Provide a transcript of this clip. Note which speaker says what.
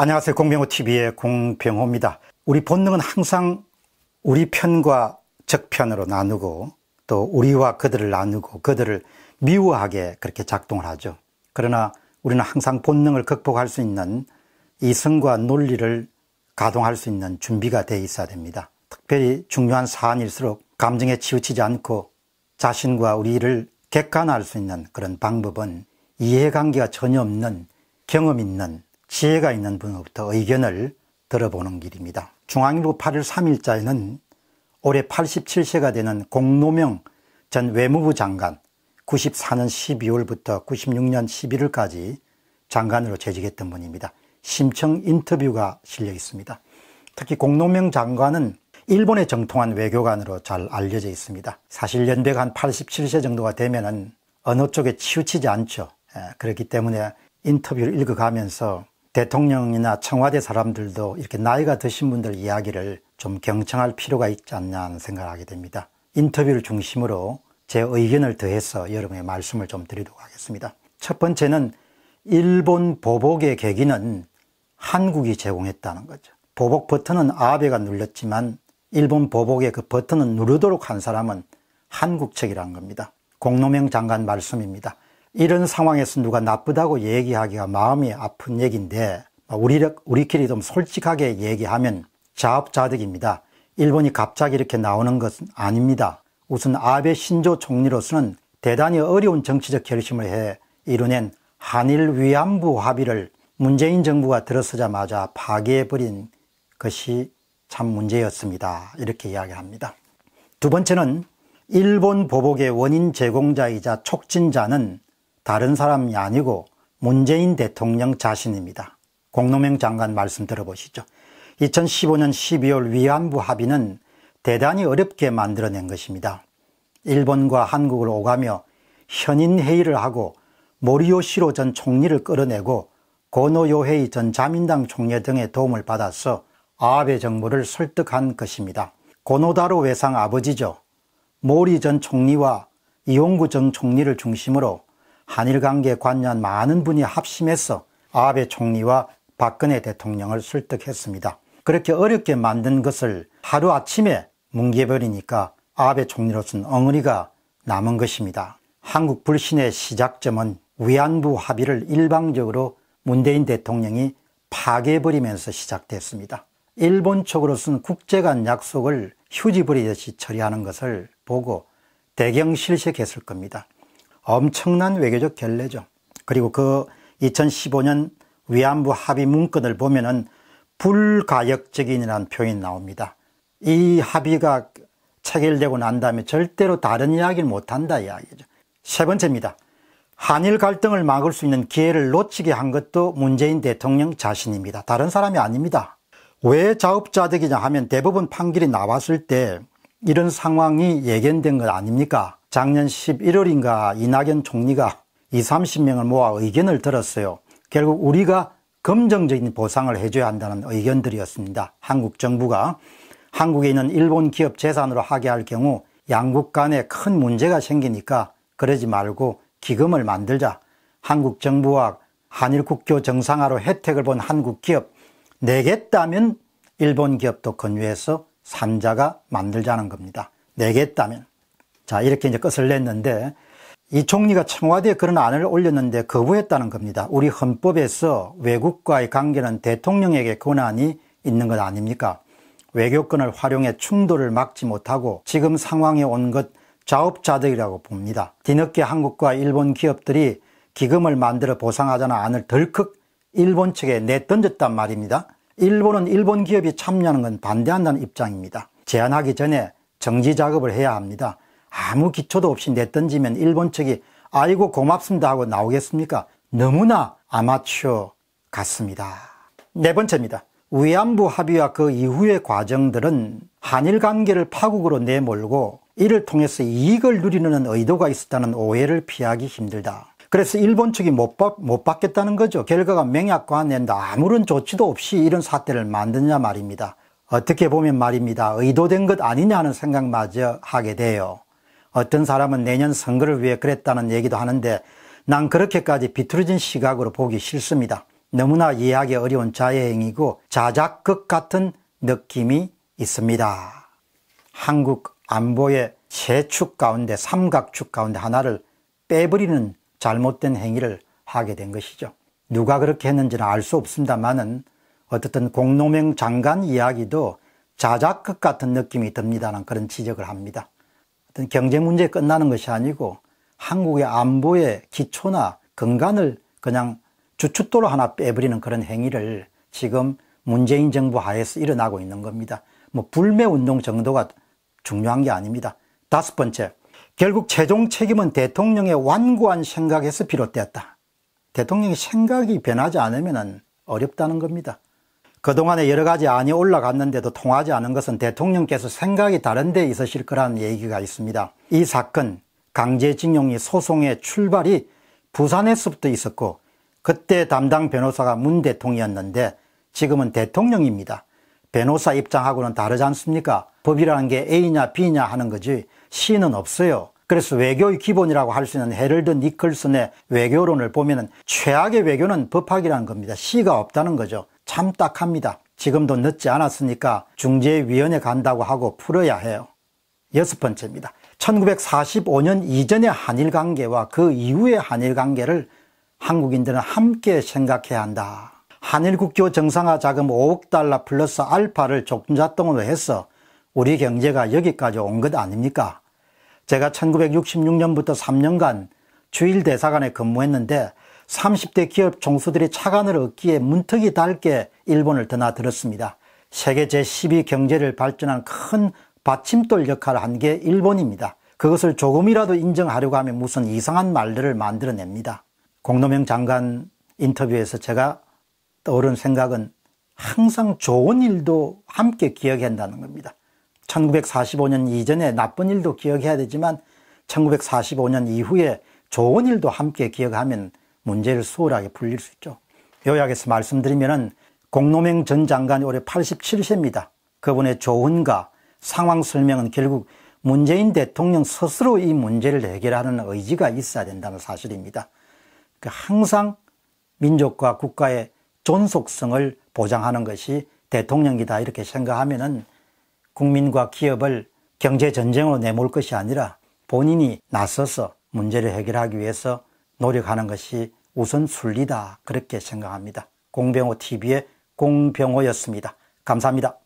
Speaker 1: 안녕하세요. 공병호TV의 공병호입니다. 우리 본능은 항상 우리 편과 적편으로 나누고 또 우리와 그들을 나누고 그들을 미워하게 그렇게 작동을 하죠. 그러나 우리는 항상 본능을 극복할 수 있는 이성과 논리를 가동할 수 있는 준비가 돼 있어야 됩니다. 특별히 중요한 사안일수록 감정에 치우치지 않고 자신과 우리를 객관화할 수 있는 그런 방법은 이해관계가 전혀 없는 경험 있는 지혜가 있는 분으로부터 의견을 들어보는 길입니다. 중앙일보 8월 3일자에는 올해 87세가 되는 공노명 전 외무부 장관 94년 12월부터 96년 11월까지 장관으로 재직했던 분입니다. 심청 인터뷰가 실려 있습니다. 특히 공노명 장관은 일본의 정통한 외교관으로 잘 알려져 있습니다. 사실 연대가한 87세 정도가 되면은 어느 쪽에 치우치지 않죠. 예, 그렇기 때문에 인터뷰를 읽어가면서 대통령이나 청와대 사람들도 이렇게 나이가 드신 분들 이야기를 좀 경청할 필요가 있지 않냐 하는 생각을 하게 됩니다. 인터뷰를 중심으로 제 의견을 더해서 여러분의 말씀을 좀 드리도록 하겠습니다. 첫 번째는 일본 보복의 계기는 한국이 제공했다는 거죠. 보복 버튼은 아베가 눌렸지만 일본 보복의 그 버튼을 누르도록 한 사람은 한국 측이라는 겁니다. 공노명 장관 말씀입니다. 이런 상황에서 누가 나쁘다고 얘기하기가 마음이 아픈 얘기인데 뭐 우리, 우리끼리 좀 솔직하게 얘기하면 자업자득입니다. 일본이 갑자기 이렇게 나오는 것은 아닙니다. 우선 아베 신조 총리로서는 대단히 어려운 정치적 결심을 해 이뤄낸 한일 위안부 합의를 문재인 정부가 들어서자마자 파괴해버린 것이 참 문제였습니다. 이렇게 이야기합니다. 두 번째는 일본 보복의 원인 제공자이자 촉진자는 다른 사람이 아니고 문재인 대통령 자신입니다. 공노명 장관 말씀 들어보시죠. 2015년 12월 위안부 합의는 대단히 어렵게 만들어낸 것입니다. 일본과 한국을 오가며 현인회의를 하고 모리오시로 전 총리를 끌어내고 고노요헤이 전 자민당 총리 등의 도움을 받아서 아베 정부를 설득한 것입니다. 고노다로 외상 아버지죠. 모리 전 총리와 이용구 전 총리를 중심으로 한일 관계에 관여한 많은 분이 합심해서 아베 총리와 박근혜 대통령을 설득했습니다. 그렇게 어렵게 만든 것을 하루아침에 뭉개버리니까 아베 총리로서는 엉어리가 남은 것입니다. 한국 불신의 시작점은 위안부 합의를 일방적으로 문재인 대통령이 파괴해버리면서 시작됐습니다. 일본 측으로서는 국제 간 약속을 휴지버리듯이 처리하는 것을 보고 대경 실색했을 겁니다. 엄청난 외교적 결례죠. 그리고 그 2015년 위안부 합의 문건을 보면은 불가역적인이라는 표현이 나옵니다. 이 합의가 체결되고 난 다음에 절대로 다른 이야기를 못한다 이야기죠. 세 번째입니다. 한일 갈등을 막을 수 있는 기회를 놓치게 한 것도 문재인 대통령 자신입니다. 다른 사람이 아닙니다. 왜 자업자득이냐 하면 대법원 판결이 나왔을 때 이런 상황이 예견된 것 아닙니까? 작년 11월인가 이낙연 총리가 20, 30명을 모아 의견을 들었어요. 결국 우리가 검정적인 보상을 해줘야 한다는 의견들이었습니다. 한국 정부가 한국에 있는 일본 기업 재산으로 하게 할 경우 양국 간에 큰 문제가 생기니까 그러지 말고 기금을 만들자. 한국 정부와 한일 국교 정상화로 혜택을 본 한국 기업 내겠다면 일본 기업도 권유해서 산자가 만들자는 겁니다. 내겠다면. 자, 이렇게 이제 끝을 냈는데 이 총리가 청와대에 그런 안을 올렸는데 거부했다는 겁니다. 우리 헌법에서 외국과의 관계는 대통령에게 권한이 있는 것 아닙니까? 외교권을 활용해 충돌을 막지 못하고 지금 상황에 온 것 자업자득이라고 봅니다. 뒤늦게 한국과 일본 기업들이 기금을 만들어 보상하자는 안을 덜컥 일본 측에 내던졌단 말입니다. 일본은 일본 기업이 참여하는 건 반대한다는 입장입니다. 제안하기 전에 정지 작업을 해야 합니다. 아무 기초도 없이 내던지면 일본 측이 아이고 고맙습니다 하고 나오겠습니까? 너무나 아마추어 같습니다. 네 번째입니다. 위안부 합의와 그 이후의 과정들은 한일 관계를 파국으로 내몰고 이를 통해서 이익을 누리는 의도가 있었다는 오해를 피하기 힘들다. 그래서 일본 측이 못, 받, 못 받겠다는 거죠. 결과가 명약관낸다 아무런 조치도 없이 이런 사태를 만드냐 말입니다. 어떻게 보면 말입니다. 의도된 것 아니냐 는 생각마저 하게 돼요. 어떤 사람은 내년 선거를 위해 그랬다는 얘기도 하는데 난 그렇게까지 비틀어진 시각으로 보기 싫습니다. 너무나 이해하기 어려운 자해행위고 자작극 같은 느낌이 있습니다. 한국 안보의 재축 가운데 삼각축 가운데 하나를 빼버리는 잘못된 행위를 하게 된 것이죠. 누가 그렇게 했는지는 알 수 없습니다만은 어떻든 공노명 장관 이야기도 자작극 같은 느낌이 듭니다는 그런 지적을 합니다. 어떤 경제 문제 끝나는 것이 아니고 한국의 안보의 기초나 근간을 그냥 주춧돌로 하나 빼버리는 그런 행위를 지금 문재인 정부 하에서 일어나고 있는 겁니다. 뭐 불매운동 정도가 중요한 게 아닙니다. 다섯 번째, 결국 최종 책임은 대통령의 완고한 생각에서 비롯되었다. 대통령의 생각이 변하지 않으면 어렵다는 겁니다. 그동안에 여러 가지 안이 올라갔는데도 통하지 않은 것은 대통령께서 생각이 다른 데 있으실 거라는 얘기가 있습니다. 이 사건, 강제징용이 소송의 출발이 부산에서부터 있었고 그때 담당 변호사가 문 대통령이었는데 지금은 대통령입니다. 변호사 입장하고는 다르지 않습니까? 법이라는 게 A냐 B냐 하는 거지 C는 없어요. 그래서 외교의 기본이라고 할 수 있는 헤럴드 니클슨의 외교론을 보면 최악의 외교는 법학이라는 겁니다. C가 없다는 거죠. 참 딱합니다. 지금도 늦지 않았으니까 중재위원회 간다고 하고 풀어야 해요. 여섯 번째입니다. 1945년 이전의 한일 관계와 그 이후의 한일 관계를 한국인들은 함께 생각해야 한다. 한일 국교 정상화 자금 5억 달러 플러스 알파를 조 종잣돈으로 해서 우리 경제가 여기까지 온 것 아닙니까? 제가 1966년부터 3년간 주일 대사관에 근무했는데 30대 기업 총수들이 차관을 얻기에 문턱이 닳게 일본을 드나들었습니다. 세계 제12 경제를 발전한 큰 받침돌 역할을 한 게 일본입니다. 그것을 조금이라도 인정하려고 하면 무슨 이상한 말들을 만들어냅니다. 공노명 장관 인터뷰에서 제가 떠오른 생각은 항상 좋은 일도 함께 기억한다는 겁니다. 1945년 이전에 나쁜 일도 기억해야 되지만 1945년 이후에 좋은 일도 함께 기억하면 문제를 수월하게 풀릴 수 있죠. 요약해서 말씀드리면은 공노맹 전 장관이 올해 87세입니다. 그분의 조언과 상황 설명은 결국 문재인 대통령 스스로 이 문제를 해결하는 의지가 있어야 된다는 사실입니다. 그 항상 민족과 국가의 존속성을 보장하는 것이 대통령이다 이렇게 생각하면은 국민과 기업을 경제전쟁으로 내몰 것이 아니라 본인이 나서서 문제를 해결하기 위해서 노력하는 것이 우선 순리다. 그렇게 생각합니다. 공병호 TV의 공병호였습니다. 감사합니다.